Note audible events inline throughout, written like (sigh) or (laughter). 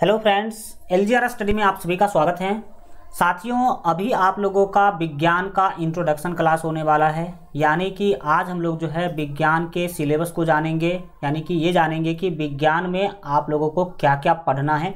hello friends L study में आप सभी का स्वागत है साथियों अभी आप लोगों का विज्ञान का इंट्रोडक्शन क्लास होने वाला है यानी कि आज हम लोग जो है विज्ञान के सिलेबस को जानेंगे यानी कि ये जानेंगे कि विज्ञान में आप लोगों को क्या क्या पढ़ना है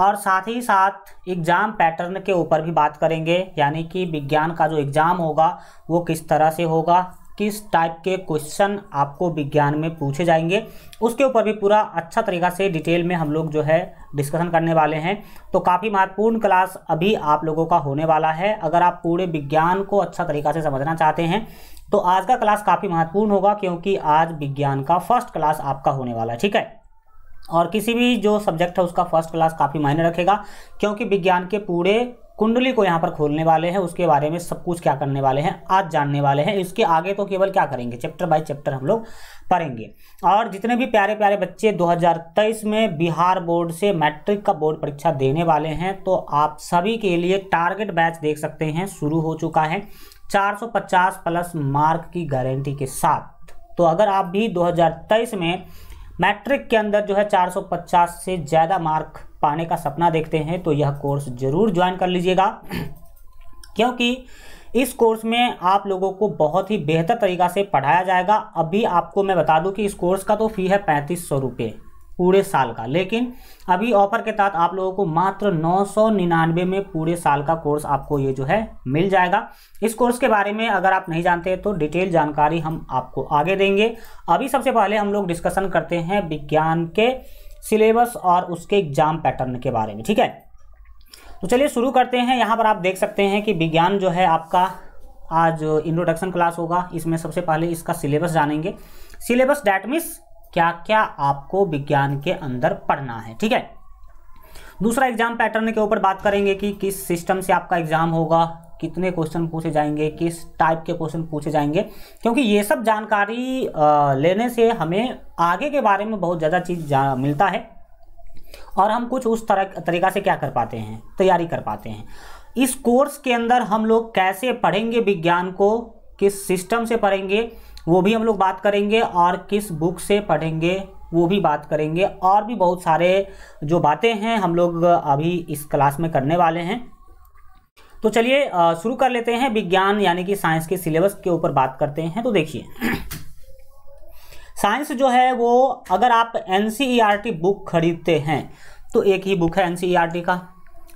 और साथ ही साथ एग्ज़ाम पैटर्न के ऊपर भी बात करेंगे यानी कि विज्ञान का जो एग्ज़ाम होगा वो किस तरह से होगा किस टाइप के क्वेश्चन आपको विज्ञान में पूछे जाएंगे उसके ऊपर भी पूरा अच्छा तरीका से डिटेल में हम लोग जो है डिस्कशन करने वाले हैं तो काफ़ी महत्वपूर्ण क्लास अभी आप लोगों का होने वाला है अगर आप पूरे विज्ञान को अच्छा तरीका से समझना चाहते हैं तो आज का क्लास काफ़ी महत्वपूर्ण होगा क्योंकि आज विज्ञान का फर्स्ट क्लास आपका होने वाला है ठीक है और किसी भी जो सब्जेक्ट है उसका फर्स्ट क्लास काफ़ी मायने रखेगा क्योंकि विज्ञान के पूरे कुंडली को यहाँ पर खोलने वाले हैं उसके बारे में सब कुछ क्या करने वाले हैं आज जानने वाले हैं इसके आगे तो केवल क्या करेंगे चैप्टर बाय चैप्टर हम लोग पढ़ेंगे और जितने भी प्यारे प्यारे बच्चे 2023 में बिहार बोर्ड से मैट्रिक का बोर्ड परीक्षा देने वाले हैं तो आप सभी के लिए टारगेट बैच देख सकते हैं शुरू हो चुका है चार प्लस मार्क की गारंटी के साथ तो अगर आप भी दो में मैट्रिक के अंदर जो है चार से ज़्यादा मार्क पाने का सपना देखते हैं तो यह कोर्स ज़रूर ज्वाइन कर लीजिएगा क्योंकि इस कोर्स में आप लोगों को बहुत ही बेहतर तरीका से पढ़ाया जाएगा अभी आपको मैं बता दूं कि इस कोर्स का तो फ़ी है पैंतीस सौ रुपये पूरे साल का लेकिन अभी ऑफर के तहत आप लोगों को मात्र नौ सौ निन्यानवे में पूरे साल का कोर्स आपको ये जो है मिल जाएगा इस कोर्स के बारे में अगर आप नहीं जानते तो डिटेल जानकारी हम आपको आगे देंगे अभी सबसे पहले हम लोग डिस्कशन करते हैं विज्ञान के सिलेबस और उसके एग्जाम पैटर्न के बारे में ठीक है तो चलिए शुरू करते हैं यहाँ पर आप देख सकते हैं कि विज्ञान जो है आपका आज इंट्रोडक्शन क्लास होगा इसमें सबसे पहले इसका सिलेबस जानेंगे सिलेबस डैट मीन्स क्या क्या आपको विज्ञान के अंदर पढ़ना है ठीक है दूसरा एग्जाम पैटर्न के ऊपर बात करेंगे कि किस सिस्टम से आपका एग्जाम होगा कितने क्वेश्चन पूछे जाएंगे किस टाइप के क्वेश्चन पूछे जाएंगे क्योंकि ये सब जानकारी लेने से हमें आगे के बारे में बहुत ज़्यादा चीज़ मिलता है और हम कुछ उस तरह तरीका से क्या कर पाते हैं तैयारी कर पाते हैं इस कोर्स के अंदर हम लोग कैसे पढ़ेंगे विज्ञान को किस सिस्टम से पढ़ेंगे वो भी हम लोग बात करेंगे और किस बुक से पढ़ेंगे वो भी बात करेंगे और भी बहुत सारे जो बातें हैं हम लोग अभी इस क्लास में करने वाले हैं तो चलिए शुरू कर लेते हैं विज्ञान यानी कि साइंस के सिलेबस के ऊपर बात करते हैं तो देखिए (clears throat) साइंस जो है वो अगर आप एन e बुक खरीदते हैं तो एक ही बुक है एन e का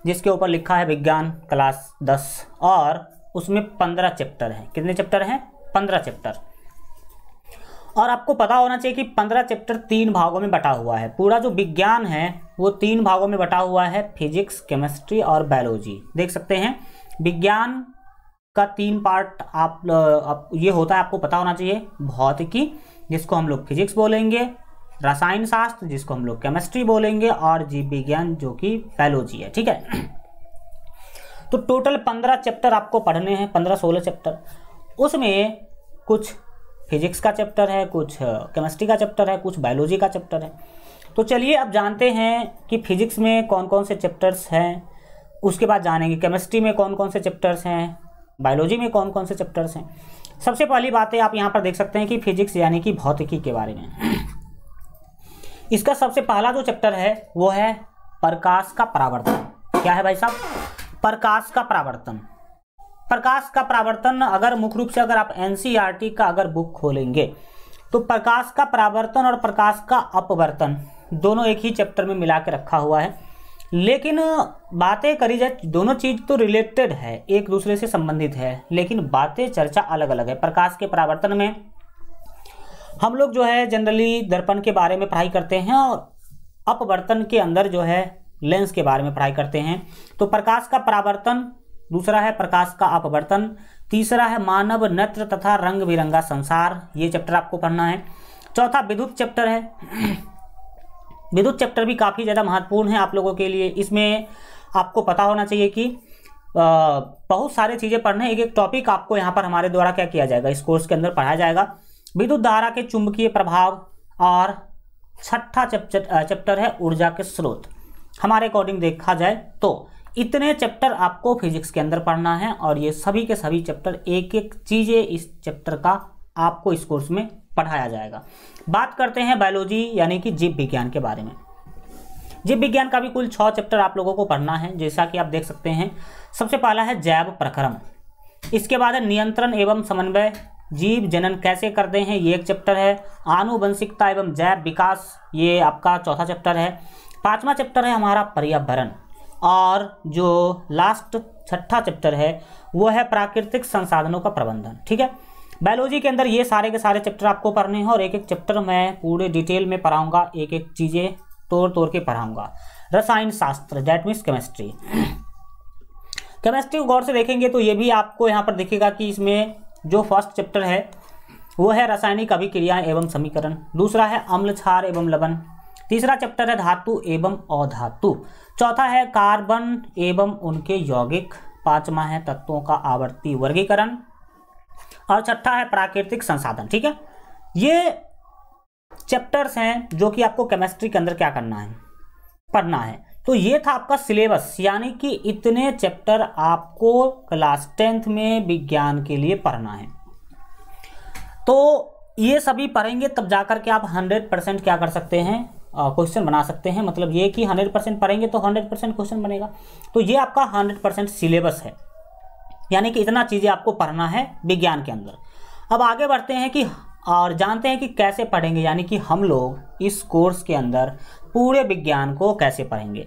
जिसके ऊपर लिखा है विज्ञान क्लास दस और उसमें पंद्रह चैप्टर हैं कितने चैप्टर हैं पंद्रह चैप्टर और आपको पता होना चाहिए कि पंद्रह चैप्टर तीन भागों में बटा हुआ है पूरा जो विज्ञान है वो तीन भागों में बटा हुआ है फिजिक्स केमिस्ट्री और बायोलॉजी देख सकते हैं विज्ञान का तीन पार्ट आप, आप ये होता है आपको पता होना चाहिए भौतिकी जिसको हम लोग फिजिक्स बोलेंगे रसायन शास्त्र जिसको हम लोग केमिस्ट्री बोलेंगे और जीव विज्ञान जो कि बायोलॉजी है ठीक है (clears throat) तो टोटल पंद्रह चैप्टर आपको पढ़ने हैं पंद्रह सोलह चैप्टर उसमें कुछ फिजिक्स का चैप्टर है कुछ केमिस्ट्री का चैप्टर है कुछ बायोलॉजी का चैप्टर है तो चलिए अब जानते हैं कि फिजिक्स में कौन कौन से चैप्टर्स हैं उसके बाद जानेंगे केमिस्ट्री में कौन कौन से चैप्टर्स हैं बायोलॉजी में कौन कौन से चैप्टर्स हैं सबसे पहली बात है आप यहाँ पर देख सकते हैं कि फिजिक्स यानी कि भौतिकी के बारे में इसका सबसे पहला जो चैप्टर है वो है प्रकाश का परावर्तन क्या है भाई साहब प्रकाश का परावर्तन प्रकाश का परावर्तन अगर मुख्य रूप से अगर आप एनसीईआरटी e का अगर बुक खोलेंगे तो प्रकाश का परावर्तन और प्रकाश का अपवर्तन दोनों एक ही चैप्टर में मिला के रखा हुआ है लेकिन बातें करी जाए दोनों चीज़ तो रिलेटेड है एक दूसरे से संबंधित है लेकिन बातें चर्चा अलग अलग है प्रकाश के परावर्तन में हम लोग जो है जनरली दर्पण के बारे में पढ़ाई करते हैं और अपवर्तन के अंदर जो है लेंस के बारे में पढ़ाई करते हैं तो प्रकाश का परावर्तन दूसरा है प्रकाश का अपवर्तन तीसरा है मानव नत्र तथा रंग बिरंगा संसार ये चैप्टर आपको पढ़ना है चौथा विद्युत चैप्टर है विद्युत चैप्टर भी काफ़ी ज़्यादा महत्वपूर्ण है आप लोगों के लिए इसमें आपको पता होना चाहिए कि बहुत सारे चीज़ें पढ़ने एक एक टॉपिक आपको यहाँ पर हमारे द्वारा क्या किया जाएगा इस कोर्स के अंदर पढ़ाया जाएगा विद्युत धारा के चुंबकीय प्रभाव और छठा चैप्टर है ऊर्जा के स्रोत हमारे अकॉर्डिंग देखा जाए तो इतने चैप्टर आपको फिजिक्स के अंदर पढ़ना है और ये सभी के सभी चैप्टर एक एक चीज़ें इस चैप्टर का आपको इस कोर्स में पढ़ाया जाएगा बात करते हैं बायोलॉजी यानी कि जीव विज्ञान के बारे में जीव विज्ञान का भी कुल छः चैप्टर आप लोगों को पढ़ना है जैसा कि आप देख सकते हैं सबसे पहला है जैव प्रक्रम इसके बाद है नियंत्रण एवं समन्वय जीव जनन कैसे करते हैं ये एक चैप्टर है आनुवंशिकता एवं जैव विकास ये आपका चौथा चैप्टर है पांचवा चैप्टर है हमारा पर्यावरण और जो लास्ट छठा चैप्टर है वो है प्राकृतिक संसाधनों का प्रबंधन ठीक है बायोलॉजी के अंदर ये सारे के सारे चैप्टर आपको पढ़ने हैं और एक एक चैप्टर मैं पूरे डिटेल में पढ़ाऊंगा एक एक चीज़ें तोड़ तोड़ के पढ़ाऊंगा रसायन शास्त्र दैट मीन्स केमिस्ट्री केमिस्ट्री को गौर से देखेंगे तो ये भी आपको यहाँ पर दिखेगा कि इसमें जो फर्स्ट चैप्टर है वो है रासायनिक अभिक्रिया एवं समीकरण दूसरा है अम्ल छार एवं लवण तीसरा चैप्टर है धातु एवं अधातु चौथा है कार्बन एवं उनके यौगिक पांचवा है तत्वों का आवर्ती वर्गीकरण और छठा है प्राकृतिक संसाधन ठीक है ये चैप्टर्स हैं जो कि आपको केमिस्ट्री के अंदर क्या करना है पढ़ना है तो ये था आपका सिलेबस यानी कि इतने चैप्टर आपको क्लास टेंथ में विज्ञान के लिए पढ़ना है तो ये सभी पढ़ेंगे तब जाकर के आप हंड्रेड परसेंट क्या कर सकते हैं क्वेश्चन बना सकते हैं मतलब ये कि हंड्रेड परसेंट पढ़ेंगे तो हंड्रेड परसेंट क्वेश्चन बनेगा तो ये आपका हंड्रेड परसेंट सिलेबस है यानी कि इतना चीज़ें आपको पढ़ना है विज्ञान के अंदर अब आगे बढ़ते हैं कि और जानते हैं कि कैसे पढ़ेंगे यानी कि हम लोग इस कोर्स के अंदर पूरे विज्ञान को कैसे पढ़ेंगे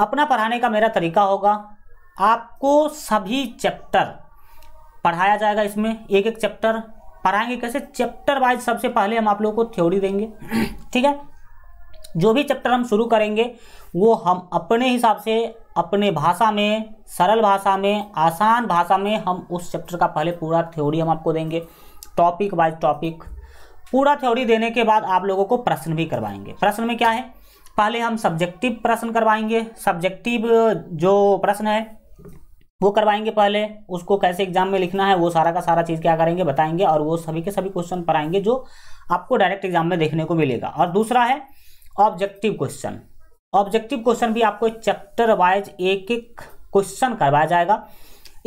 अपना पढ़ाने का मेरा तरीका होगा आपको सभी चैप्टर पढ़ाया जाएगा इसमें एक एक चैप्टर पढ़ाएंगे कैसे चैप्टर वाइज सबसे पहले हम आप लोगों को थ्योरी देंगे (clears throat) ठीक है जो भी चैप्टर हम शुरू करेंगे वो हम अपने हिसाब से अपने भाषा में सरल भाषा में आसान भाषा में हम उस चैप्टर का पहले पूरा थ्योरी हम आपको देंगे टॉपिक वाइज टॉपिक पूरा थ्योरी देने के बाद आप लोगों को प्रश्न भी करवाएंगे प्रश्न में क्या है पहले हम सब्जेक्टिव प्रश्न करवाएंगे सब्जेक्टिव जो प्रश्न है वो करवाएंगे पहले उसको कैसे एग्जाम में लिखना है वो सारा का सारा चीज़ क्या करेंगे बताएंगे और वो सभी के सभी क्वेश्चन पढ़ाएंगे जो आपको डायरेक्ट एग्जाम में देखने को मिलेगा और दूसरा है ऑब्जेक्टिव क्वेश्चन ऑब्जेक्टिव क्वेश्चन भी आपको चैप्टर वाइज एक एक क्वेश्चन करवाया जाएगा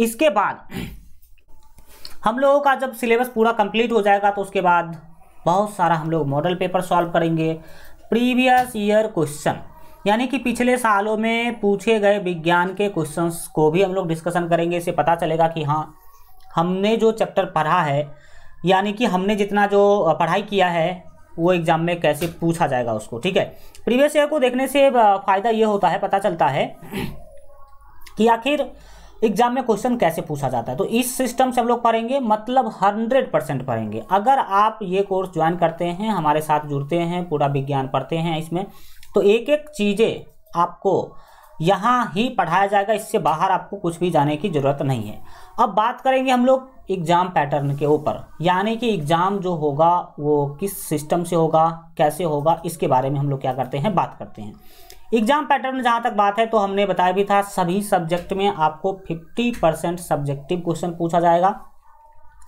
इसके बाद हम लोगों का जब सिलेबस पूरा कंप्लीट हो जाएगा तो उसके बाद बहुत सारा हम लोग मॉडल पेपर सॉल्व करेंगे प्रीवियस ईयर क्वेश्चन यानी कि पिछले सालों में पूछे गए विज्ञान के क्वेश्चंस को भी हम लोग डिस्कशन करेंगे इससे पता चलेगा कि हाँ हमने जो चैप्टर पढ़ा है यानी कि हमने जितना जो पढ़ाई किया है वो एग्जाम में कैसे पूछा जाएगा उसको ठीक है प्रीवियस ईयर को देखने से फ़ायदा ये होता है पता चलता है कि आखिर एग्जाम में क्वेश्चन कैसे पूछा जाता है तो इस सिस्टम से हम लोग पढ़ेंगे मतलब हंड्रेड परसेंट पढ़ेंगे अगर आप ये कोर्स ज्वाइन करते हैं हमारे साथ जुड़ते हैं पूरा विज्ञान पढ़ते हैं इसमें तो एक एक चीज़ें आपको यहाँ ही पढ़ाया जाएगा इससे बाहर आपको कुछ भी जाने की ज़रूरत नहीं है अब बात करेंगे हम लोग एग्ज़ाम पैटर्न के ऊपर यानी कि एग्ज़ाम जो होगा वो किस सिस्टम से होगा कैसे होगा इसके बारे में हम लोग क्या करते हैं बात करते हैं एग्ज़ाम पैटर्न जहाँ तक बात है तो हमने बताया भी था सभी सब्जेक्ट में आपको 50 परसेंट सब्जेक्टिव क्वेश्चन पूछा जाएगा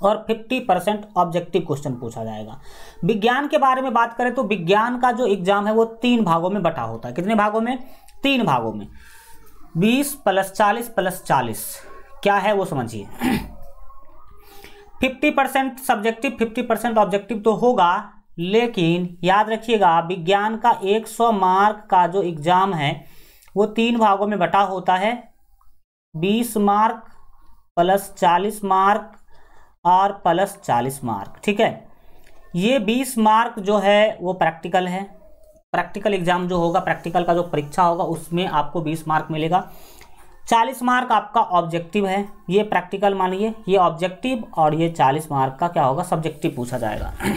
और 50 परसेंट ऑब्जेक्टिव क्वेश्चन पूछा जाएगा विज्ञान के बारे में बात करें तो विज्ञान का जो एग्ज़ाम है वो तीन भागों में बटा होता है कितने भागों में तीन भागों में बीस प्लस चालीस प्लस चालीस क्या है वो समझिए fifty percent subjective fifty percent objective तो होगा लेकिन याद रखिएगा विज्ञान का 100 मार्क का जो एग्ज़ाम है वो तीन भागों में बटा होता है 20 मार्क प्लस 40 मार्क और प्लस 40 मार्क ठीक है ये 20 मार्क जो है वो प्रैक्टिकल है प्रैक्टिकल एग्ज़ाम जो होगा प्रैक्टिकल का जो परीक्षा होगा उसमें आपको 20 मार्क मिलेगा चालीस मार्क आपका ऑब्जेक्टिव है ये प्रैक्टिकल मानिए ये ऑब्जेक्टिव और ये चालीस मार्क का क्या होगा सब्जेक्टिव पूछा जाएगा (clears throat)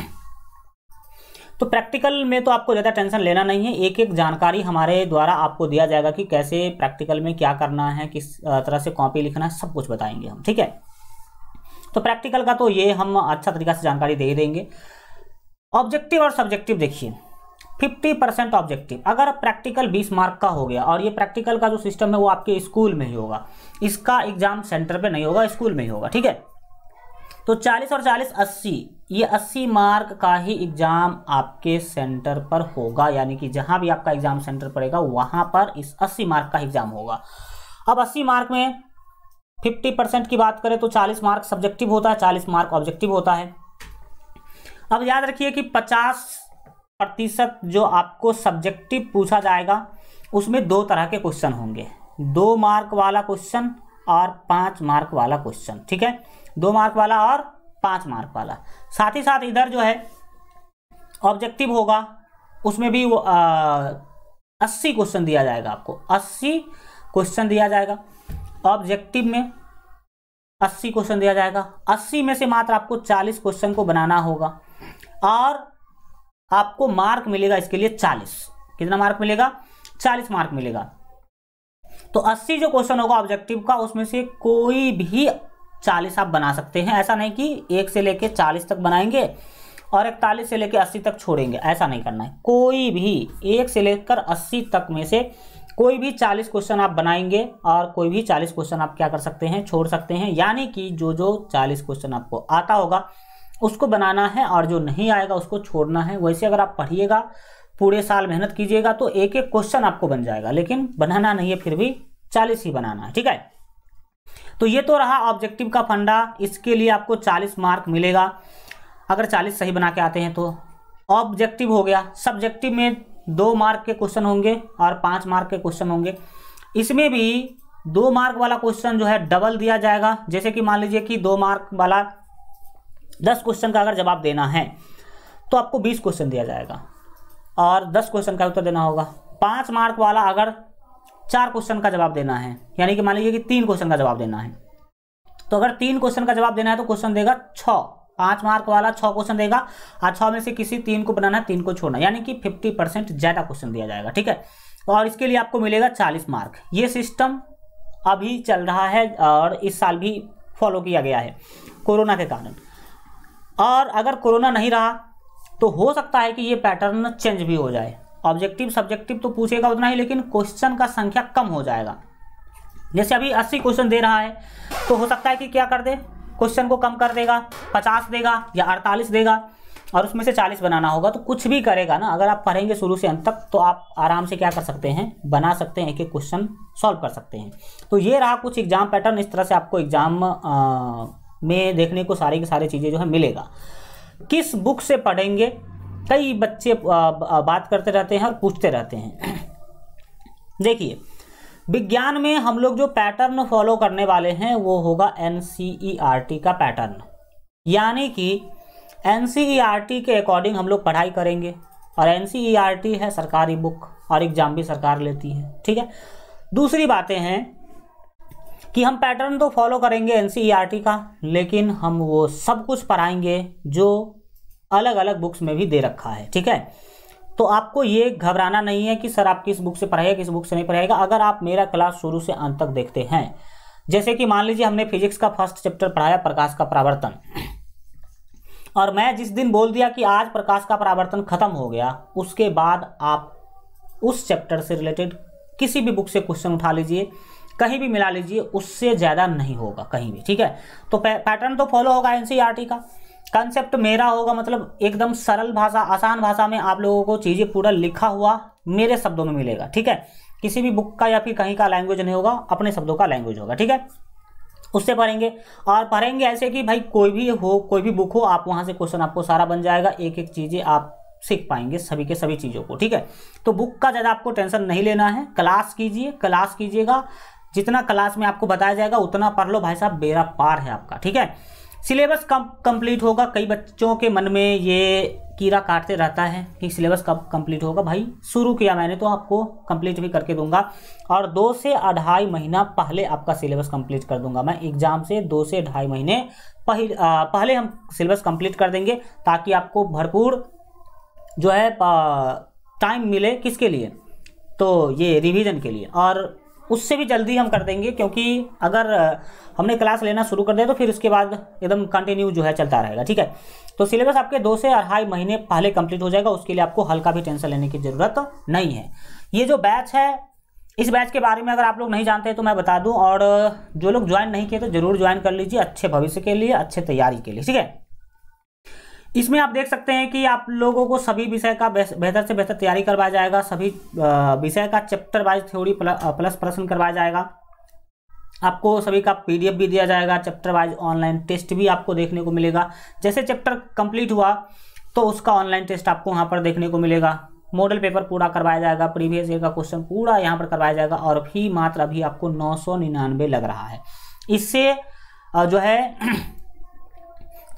तो प्रैक्टिकल में तो आपको ज़्यादा टेंशन लेना नहीं है एक एक जानकारी हमारे द्वारा आपको दिया जाएगा कि कैसे प्रैक्टिकल में क्या करना है किस तरह से कॉपी लिखना है सब कुछ बताएंगे हम ठीक है तो प्रैक्टिकल का तो ये हम अच्छा तरीका से जानकारी दे देंगे ऑब्जेक्टिव और सब्जेक्टिव देखिए फिफ्टी परसेंट ऑब्जेक्टिव अगर प्रैक्टिकल बीस मार्क का हो गया और ये प्रैक्टिकल का जो सिस्टम है वो आपके स्कूल में ही होगा इसका एग्जाम सेंटर पे नहीं होगा स्कूल में ही होगा ठीक है तो चालीस और चालीस अस्सी ये अस्सी मार्क का ही एग्ज़ाम आपके सेंटर पर होगा यानी कि जहां भी आपका एग्ज़ाम सेंटर पड़ेगा वहां पर इस अस्सी मार्क का एग्ज़ाम होगा अब अस्सी मार्क में फिफ्टी परसेंट की बात करें तो चालीस मार्क सब्जेक्टिव होता है चालीस मार्क ऑब्जेक्टिव होता है अब याद रखिए कि पचास प्रतिशत जो आपको सब्जेक्टिव पूछा जाएगा उसमें दो तरह के क्वेश्चन होंगे दो मार्क वाला क्वेश्चन और पाँच मार्क वाला क्वेश्चन ठीक है दो मार्क वाला और पाँच मार्क वाला साथ ही साथ इधर जो है ऑब्जेक्टिव होगा उसमें भी वो अस्सी क्वेश्चन दिया जाएगा आपको अस्सी क्वेश्चन दिया जाएगा ऑब्जेक्टिव में अस्सी क्वेश्चन दिया जाएगा अस्सी में से मात्र आपको चालीस क्वेश्चन को बनाना होगा और आपको मार्क मिलेगा इसके लिए चालीस कितना मार्क मिलेगा चालीस मार्क मिलेगा तो अस्सी जो क्वेश्चन होगा ऑब्जेक्टिव का उसमें से कोई भी चालीस आप बना सकते हैं ऐसा नहीं कि एक से लेके चालीस तक बनाएंगे और इकतालीस से लेकर अस्सी तक छोड़ेंगे ऐसा नहीं करना है कोई भी एक से लेकर अस्सी तक में से कोई भी चालीस क्वेश्चन आप बनाएंगे और कोई भी चालीस क्वेश्चन आप क्या कर सकते हैं छोड़ सकते हैं यानी कि जो जो चालीस क्वेश्चन आपको आता होगा उसको बनाना है और जो नहीं आएगा उसको छोड़ना है वैसे अगर आप पढ़िएगा पूरे साल मेहनत कीजिएगा तो एक एक क्वेश्चन आपको बन जाएगा लेकिन बनाना नहीं है फिर भी चालीस ही बनाना है ठीक है तो ये तो रहा ऑब्जेक्टिव का फंडा इसके लिए आपको चालीस मार्क मिलेगा अगर चालीस सही बना के आते हैं तो ऑब्जेक्टिव हो गया सब्जेक्टिव में दो मार्क के क्वेश्चन होंगे और पाँच मार्क के क्वेश्चन होंगे इसमें भी दो मार्क वाला क्वेश्चन जो है डबल दिया जाएगा जैसे कि मान लीजिए कि दो मार्क वाला दस क्वेश्चन का अगर जवाब देना है तो आपको बीस क्वेश्चन दिया जाएगा और दस क्वेश्चन का उत्तर देना होगा पाँच मार्क वाला अगर चार क्वेश्चन का जवाब देना है यानी कि मान लीजिए कि तीन क्वेश्चन का जवाब देना है तो अगर तीन क्वेश्चन का जवाब देना है तो क्वेश्चन देगा छः पाँच मार्क वाला छः क्वेश्चन देगा और छः में से किसी तीन को बनाना है तीन को छोड़ना यानी कि फिफ्टी परसेंट ज़्यादा क्वेश्चन दिया जाएगा ठीक है और इसके लिए आपको मिलेगा चालीस मार्क ये सिस्टम अभी चल रहा है और इस साल भी फॉलो किया गया है कोरोना के कारण और अगर कोरोना नहीं रहा तो हो सकता है कि ये पैटर्न चेंज भी हो जाए ऑब्जेक्टिव सब्जेक्टिव तो पूछेगा उतना ही लेकिन क्वेश्चन का संख्या कम हो जाएगा जैसे अभी अस्सी क्वेश्चन दे रहा है तो हो सकता है कि क्या कर दे क्वेश्चन को कम कर देगा पचास देगा या अड़तालीस देगा और उसमें से चालीस बनाना होगा तो कुछ भी करेगा ना अगर आप पढ़ेंगे शुरू से अंत तक तो आप आराम से क्या कर सकते हैं बना सकते हैं एक एक क्वेश्चन सॉल्व कर सकते हैं तो ये रहा कुछ एग्जाम पैटर्न इस तरह से आपको एग्जाम में देखने को सारे की सारी चीज़ें जो है मिलेगा किस बुक से पढ़ेंगे कई बच्चे बात करते रहते हैं और पूछते रहते हैं (clears throat) देखिए विज्ञान में हम लोग जो पैटर्न फॉलो करने वाले हैं वो होगा एन e का पैटर्न यानी कि एन e के अकॉर्डिंग हम लोग पढ़ाई करेंगे और एन e है सरकारी बुक और एग्ज़ाम भी सरकार लेती है ठीक है दूसरी बातें हैं कि हम पैटर्न तो फॉलो करेंगे एन e का लेकिन हम वो सब कुछ पढ़ाएंगे जो अलग अलग बुक्स में भी दे रखा है ठीक है तो आपको ये घबराना नहीं है कि सर आप किस बुक से पढ़ाएगा किस बुक से नहीं पढ़ाएगा अगर आप मेरा क्लास शुरू से अंत तक देखते हैं जैसे कि मान लीजिए हमने फिजिक्स का फर्स्ट चैप्टर पढ़ाया प्रकाश का परावर्तन और मैं जिस दिन बोल दिया कि आज प्रकाश का परावर्तन खत्म हो गया उसके बाद आप उस चैप्टर से रिलेटेड किसी भी बुक से क्वेश्चन उठा लीजिए कहीं भी मिला लीजिए उससे ज़्यादा नहीं होगा कहीं भी ठीक है तो पैटर्न तो फॉलो होगा एन e का कंसेप्ट मेरा होगा मतलब एकदम सरल भाषा आसान भाषा में आप लोगों को चीज़ें पूरा लिखा हुआ मेरे शब्दों में मिलेगा ठीक है किसी भी बुक का या फिर कहीं का लैंग्वेज नहीं होगा अपने शब्दों का लैंग्वेज होगा ठीक है उससे पढ़ेंगे और पढ़ेंगे ऐसे कि भाई कोई भी हो कोई भी बुक हो आप वहाँ से क्वेश्चन आपको सारा बन जाएगा एक एक चीज़ें आप सीख पाएंगे सभी के सभी चीज़ों को ठीक है तो बुक का ज़्यादा आपको टेंशन नहीं लेना है क्लास कीजिए क्लास कीजिएगा जितना क्लास में आपको बताया जाएगा उतना पढ़ लो भाई साहब बेरा पार है आपका ठीक है सिलेबस कब कंप्लीट होगा कई बच्चों के मन में ये कीड़ा काटते रहता है कि सिलेबस कब कंप्लीट होगा भाई शुरू किया मैंने तो आपको कंप्लीट भी करके दूंगा और दो से अढ़ाई महीना पहले आपका सिलेबस कंप्लीट कर दूंगा मैं एग्जाम से दो से ढाई महीने पहले पहले हम सिलेबस कंप्लीट कर देंगे ताकि आपको भरपूर जो है टाइम मिले किसके लिए तो ये रिवीजन के लिए और उससे भी जल्दी हम कर देंगे क्योंकि अगर हमने क्लास लेना शुरू कर दिया तो फिर उसके बाद एकदम कंटिन्यू जो है चलता रहेगा ठीक है तो सिलेबस आपके दो से अढ़ाई महीने पहले कंप्लीट हो जाएगा उसके लिए आपको हल्का भी टेंशन लेने की ज़रूरत नहीं है ये जो बैच है इस बैच के बारे में अगर आप लोग नहीं जानते तो मैं बता दूं और जो लोग ज्वाइन नहीं किए तो जरूर ज्वाइन कर लीजिए अच्छे भविष्य के लिए अच्छे तैयारी के लिए ठीक है इसमें आप देख सकते हैं कि आप लोगों को सभी विषय का बेहतर से बेहतर तैयारी करवाया जाएगा सभी विषय का चैप्टर वाइज थ्योरी प्लस प्रश्न करवाया जाएगा आपको सभी का पीडीएफ भी दिया जाएगा चैप्टर वाइज ऑनलाइन टेस्ट भी आपको देखने को मिलेगा जैसे चैप्टर कंप्लीट हुआ तो उसका ऑनलाइन टेस्ट आपको वहाँ पर देखने को मिलेगा मॉडल पेपर पूरा करवाया जाएगा प्रीवियस ईयर का क्वेश्चन पूरा यहाँ पर करवाया जाएगा और भी मात्र अभी आपको नौ लग रहा है इससे जो है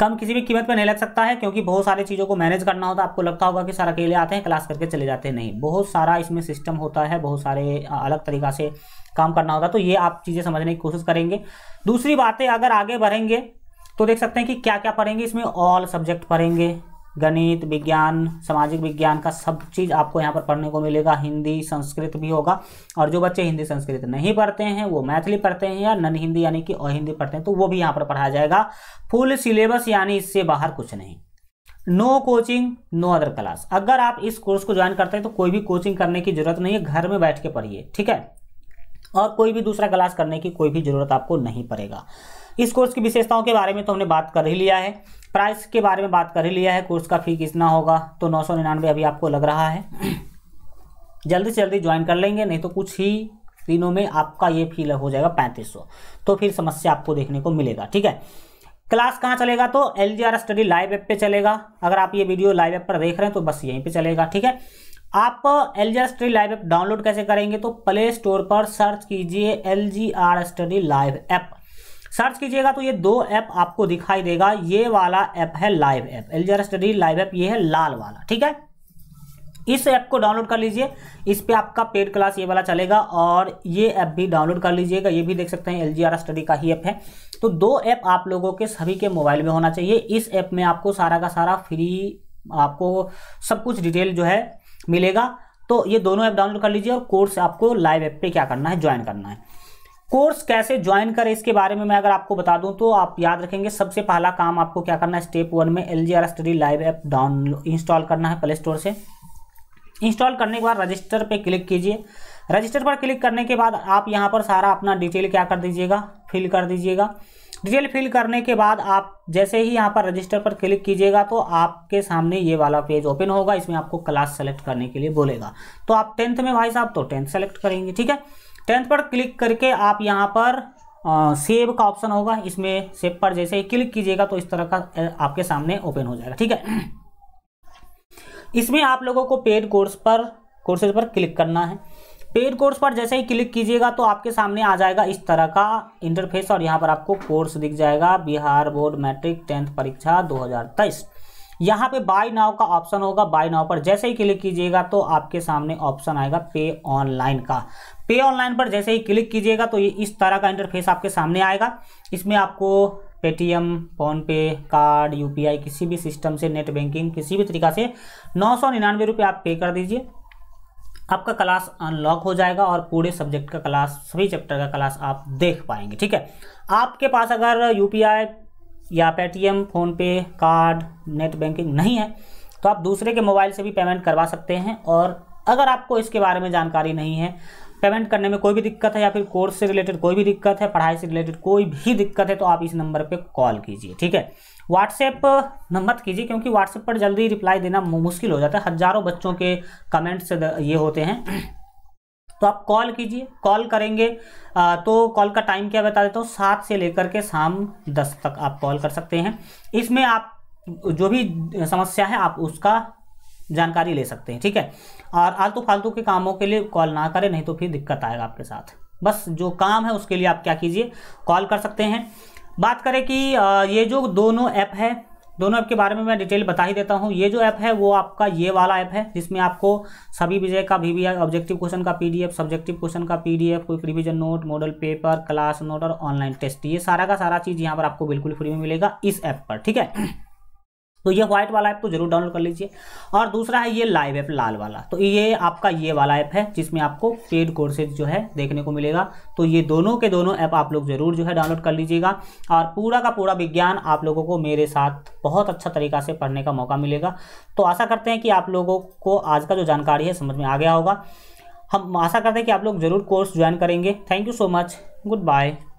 कम किसी भी कीमत पर नहीं लग सकता है क्योंकि बहुत सारी चीज़ों को मैनेज करना होता है आपको लगता होगा कि सर अकेले आते हैं क्लास करके चले जाते हैं नहीं बहुत सारा इसमें सिस्टम होता है बहुत सारे अलग तरीका से काम करना होता है तो ये आप चीज़ें समझने की कोशिश करेंगे दूसरी बातें अगर आगे बढ़ेंगे तो देख सकते हैं कि क्या क्या पढ़ेंगे इसमें ऑल सब्जेक्ट पढ़ेंगे गणित विज्ञान सामाजिक विज्ञान का सब चीज़ आपको यहाँ पर पढ़ने को मिलेगा हिंदी संस्कृत भी होगा और जो बच्चे हिंदी संस्कृत नहीं पढ़ते हैं वो मैथिली पढ़ते हैं या नन हिंदी यानी कि अहिंदी पढ़ते हैं तो वो भी यहाँ पर पढ़ाया जाएगा फुल सिलेबस यानी इससे बाहर कुछ नहीं no coaching no other class अगर आप इस कोर्स को ज्वाइन करते हैं तो कोई भी कोचिंग करने की जरूरत नहीं है घर में बैठ के पढ़िए ठीक है और कोई भी दूसरा क्लास करने की कोई भी जरूरत आपको नहीं पड़ेगा इस कोर्स की विशेषताओं के बारे में तो हमने बात कर ही लिया है प्राइस के बारे में बात कर ही लिया है कोर्स का फ़ी कितना होगा तो नौ सौ निन्यानवे अभी आपको लग रहा है जल्दी से जल्दी ज्वाइन कर लेंगे नहीं तो कुछ ही दिनों में आपका ये फी हो जाएगा पैंतीस सौ तो फिर समस्या आपको देखने को मिलेगा ठीक है क्लास कहाँ चलेगा तो L G R study live app पर चलेगा अगर आप ये वीडियो लाइव ऐप पर देख रहे हैं तो बस यहीं पर चलेगा ठीक है आप L G R study live app download कैसे करेंगे तो प्ले स्टोर पर सर्च कीजिए L G R study live app search कीजिएगा तो ये दो ऐप आपको दिखाई देगा ये वाला ऐप है live app LGR study live app ये है लाल वाला ठीक है इस ऐप को डाउनलोड कर लीजिए इस पर पे आपका पेड क्लास ये वाला चलेगा और ये ऐप भी डाउनलोड कर लीजिएगा ये भी देख सकते हैं एल स्टडी का ही ऐप है तो दो ऐप आप लोगों के सभी के मोबाइल में होना चाहिए इस ऐप में आपको सारा का सारा फ्री आपको सब कुछ डिटेल जो है मिलेगा तो ये दोनों ऐप डाउनलोड कर लीजिए और कोर्स आपको लाइव ऐप पे क्या करना है ज्वाइन करना है कोर्स कैसे ज्वाइन करें इसके बारे में मैं अगर आपको बता दूं तो आप याद रखेंगे सबसे पहला काम आपको क्या करना है स्टेप वन में L study live app download install करना है प्ले स्टोर से इंस्टॉल करने के बाद रजिस्टर पे क्लिक कीजिए रजिस्टर पर क्लिक करने के बाद आप यहाँ पर सारा अपना डिटेल क्या कर दीजिएगा फिल कर दीजिएगा डिटेल फिल करने के बाद आप जैसे ही यहाँ पर रजिस्टर पर क्लिक कीजिएगा तो आपके सामने ये वाला पेज ओपन होगा इसमें आपको क्लास सेलेक्ट करने के लिए बोलेगा तो आप टेंथ में भाई साहब तो टेंथ सेलेक्ट करेंगे ठीक है टेंथ पर क्लिक करके आप यहाँ पर आ, सेव का ऑप्शन होगा इसमें सेव पर जैसे ही क्लिक कीजिएगा तो इस तरह का आपके सामने ओपन हो जाएगा ठीक है इसमें आप लोगों को पेड कोर्स पर कोर्सेज पर क्लिक करना है पेड कोर्स पर जैसे ही क्लिक कीजिएगा तो आपके सामने आ जाएगा इस तरह का इंटरफेस और यहाँ पर आपको कोर्स दिख जाएगा बिहार बोर्ड मैट्रिक टेंथ परीक्षा दो यहाँ पे बाय नाव का ऑप्शन होगा बाय नाव पर जैसे ही क्लिक कीजिएगा तो आपके सामने ऑप्शन आएगा पे ऑनलाइन का पे ऑनलाइन पर जैसे ही क्लिक कीजिएगा तो ये इस तरह का इंटरफेस आपके सामने आएगा इसमें आपको पेटीएम फ़ोनपे कार्ड यू किसी भी सिस्टम से नेट बैंकिंग किसी भी तरीका से नौ सौ निन्यानवे रुपये आप पे कर दीजिए आपका क्लास अनलॉक हो जाएगा और पूरे सब्जेक्ट का क्लास सभी चैप्टर का क्लास आप देख पाएंगे ठीक है आपके पास अगर यूपीआई या Paytm PhonePe card net banking नहीं है तो आप दूसरे के मोबाइल से भी पेमेंट करवा सकते हैं और अगर आपको इसके बारे में जानकारी नहीं है पेमेंट करने में कोई भी दिक्कत है या फिर कोर्स से रिलेटेड कोई भी दिक्कत है पढ़ाई से रिलेटेड कोई भी दिक्कत है तो आप इस नंबर पर कॉल कीजिए ठीक है व्हाट्सएप मत कीजिए क्योंकि व्हाट्सएप पर जल्दी रिप्लाई देना मुश्किल हो जाता है हज़ारों बच्चों के कमेंट्स ये होते हैं तो आप कॉल कीजिए कॉल करेंगे आ, तो कॉल का टाइम क्या बता देता हूँ सात से लेकर के शाम दस तक आप कॉल कर सकते हैं इसमें आप जो भी समस्या है आप उसका जानकारी ले सकते हैं ठीक है और आलतू फालतू के कामों के लिए कॉल ना करें नहीं तो फिर दिक्कत आएगा आपके साथ बस जो काम है उसके लिए आप क्या कीजिए कॉल कर सकते हैं बात करें कि ये जो दोनों ऐप है दोनों ऐप के बारे में मैं डिटेल बता ही देता हूँ ये जो ऐप है वो आपका ये वाला ऐप है जिसमें आपको सभी विजय का वी ऑब्जेक्टिव क्वेश्चन का पीडीएफ सब्जेक्टिव क्वेश्चन का पीडीएफ कोई revision note model paper class note और ऑनलाइन टेस्ट ये सारा का सारा चीज़ यहाँ पर आपको बिल्कुल फ्री में मिलेगा इस ऐप पर ठीक है तो ये व्हाइट वाला ऐप तो जरूर डाउनलोड कर लीजिए और दूसरा है ये लाइव ऐप लाल वाला तो ये आपका ये वाला ऐप है जिसमें आपको पेड कोर्सेज जो है देखने को मिलेगा तो ये दोनों के दोनों ऐप आप लोग जरूर जो है डाउनलोड कर लीजिएगा और पूरा का पूरा विज्ञान आप लोगों को मेरे साथ बहुत अच्छा तरीका से पढ़ने का मौका मिलेगा तो आशा करते हैं कि आप लोगों को आज का जो जानकारी है समझ में आ गया होगा हम आशा करते हैं कि आप लोग जरूर कोर्स ज्वाइन करेंगे thank you so much good bye